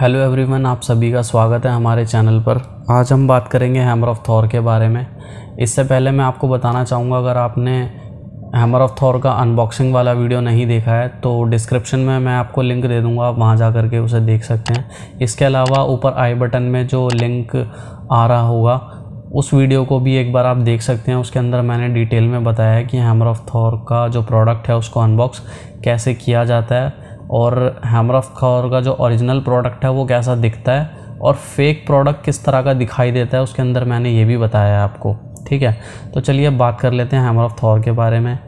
hello everyone आप सभी का स्वागत है हमारे चैनल पर आज हम बात करेंगे हैमर ऑफ थॉर के बारे में इससे पहले मैं आपको बताना चाहूँगा अगर आपने हैमर ऑफ थॉर का अनबॉक्सिंग वाला वीडियो नहीं देखा है तो डिस्क्रिप्शन में मैं आपको लिंक दे दूँगा आप वहाँ जा कर के उसे देख सकते हैं इसके अलावा ऊपर आई बटन में जो लिंक आ रहा होगा उस वीडियो को भी एक बार आप देख सकते हैं उसके अंदर मैंने डिटेल में बताया है कि हैमर ऑफ थॉर का जो प्रोडक्ट है उसको अनबॉक्स कैसे किया जाता है और हैमर ऑफ खौर का जो ओरिजिनल प्रोडक्ट है वो कैसा दिखता है और फेक प्रोडक्ट किस तरह का दिखाई देता है उसके अंदर मैंने ये भी बताया आपको ठीक है तो चलिए अब बात कर लेते हैं हैमर ऑफ थॉर के बारे में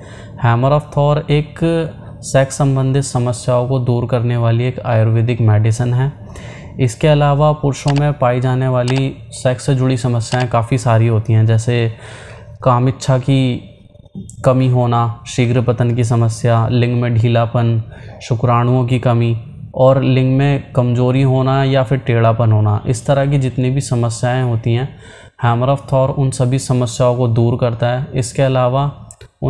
हैमर ऑफ थॉर एक सेक्स संबंधित समस्याओं को दूर करने वाली एक आयुर्वेदिक मेडिसिन है इसके अलावा पुरुषों में पाई जाने वाली सेक्स से जुड़ी समस्याएं काफ़ी सारी होती हैं जैसे कामिच्छा की कमी होना शीघ्र पतन की समस्या लिंग में ढीलापन शुक्राणुओं की कमी और लिंग में कमजोरी होना या फिर टेढ़ापन होना इस तरह की जितनी भी समस्याएं होती हैं हैमर ऑफ थॉर उन सभी समस्याओं को दूर करता है इसके अलावा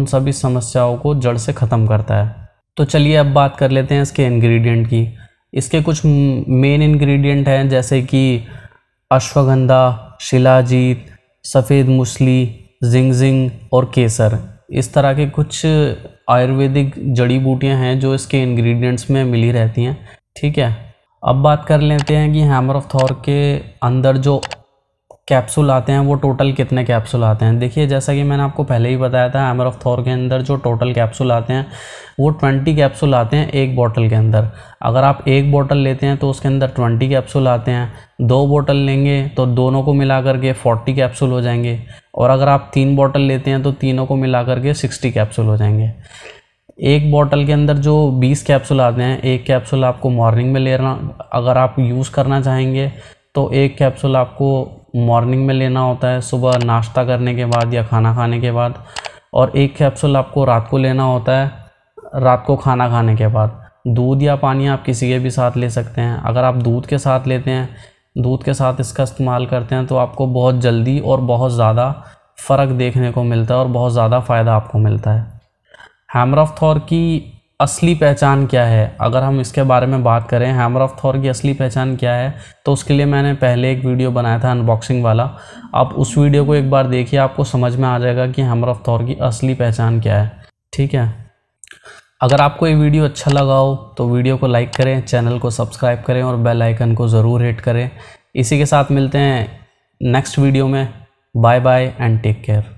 उन सभी समस्याओं को जड़ से ख़त्म करता है तो चलिए अब बात कर लेते हैं इसके इंग्रेडिएंट की इसके कुछ मेन इंग्रेडिएंट हैं जैसे कि अश्वगंधा शिलाजीत सफ़ेद मुसली जिंग जिंग और केसर इस तरह के कुछ आयुर्वेदिक जड़ी बूटियां हैं जो इसके इंग्रेडिएंट्स में मिली रहती हैं ठीक है अब बात कर लेते हैं कि हैमर ऑफ थॉर के अंदर जो कैप्सूल आते हैं वो टोटल कितने कैप्सूल आते हैं देखिए जैसा कि मैंने आपको पहले ही बताया था हैमर ऑफ थॉर के अंदर जो टोटल कैप्सूल आते हैं वो ट्वेंटी कैप्सूल आते हैं एक बॉटल के अंदर अगर आप एक बॉटल लेते हैं तो उसके अंदर ट्वेंटी कैप्सूल आते हैं दो बॉटल लेंगे तो दोनों को मिला करके फोर्टी कैप्सूल हो जाएंगे और अगर आप तीन बॉटल लेते हैं तो तीनों को मिला करके सिक्सटी कैप्सूल हो जाएंगे एक बॉटल के अंदर जो 20 कैप्सूल आते हैं एक कैप्सूल आपको मॉर्निंग में लेना अगर आप यूज़ करना चाहेंगे तो एक कैप्सूल आपको मॉर्निंग में लेना होता है सुबह नाश्ता करने के बाद या खाना खाने के बाद और एक कैप्सूल आपको रात को लेना होता है रात को खाना खाने के बाद दूध या पानी आप किसी के भी साथ ले सकते हैं अगर आप दूध के साथ लेते हैं दूध के साथ इसका इस्तेमाल करते हैं तो आपको बहुत जल्दी और बहुत ज़्यादा फ़र्क देखने को मिलता है और बहुत ज़्यादा फ़ायदा आपको मिलता है हैमर ऑफ थॉर की असली पहचान क्या है अगर हम इसके बारे में बात करें हैमर ऑफ थॉर की असली पहचान क्या है तो उसके लिए मैंने पहले एक वीडियो बनाया था अनबॉक्सिंग वाला आप उस वीडियो को एक बार देखिए आपको समझ में आ जाएगा कि हैमर ऑफ थॉर की असली पहचान क्या है ठीक है अगर आपको ये वीडियो अच्छा लगा हो तो वीडियो को लाइक करें चैनल को सब्सक्राइब करें और बेल आइकन को ज़रूर हिट करें इसी के साथ मिलते हैं नेक्स्ट वीडियो में bye bye and take care